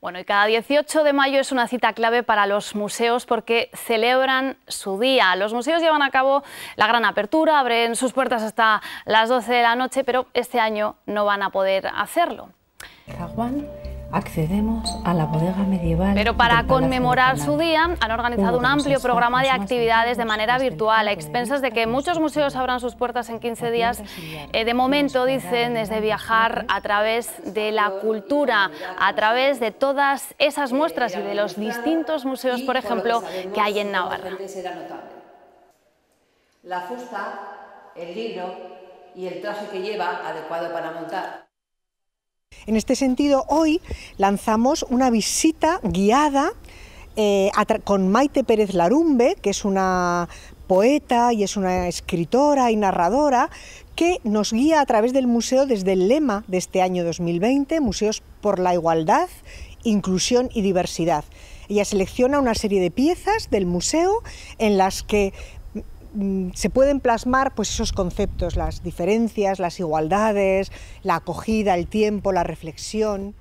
Bueno, y cada 18 de mayo es una cita clave para los museos porque celebran su día. Los museos llevan a cabo la gran apertura, abren sus puertas hasta las 12 de la noche, pero este año no van a poder hacerlo accedemos a la bodega medieval. Pero para conmemorar su día han organizado un amplio pues, programa de actividades de manera este virtual a expensas de que muchos museos abran sus puertas en 15 días. Eh, de momento, dicen, es de viajar a través de la cultura, a través de todas esas muestras y de los distintos museos, por ejemplo, que hay en Navarra. La fusta, el libro y el traje que lleva adecuado para montar. En este sentido, hoy lanzamos una visita guiada eh, con Maite Pérez Larumbe, que es una poeta y es una escritora y narradora que nos guía a través del museo desde el lema de este año 2020, Museos por la Igualdad, Inclusión y Diversidad. Ella selecciona una serie de piezas del museo en las que Mm, se pueden plasmar pues, esos conceptos, las diferencias, las igualdades, la acogida, el tiempo, la reflexión.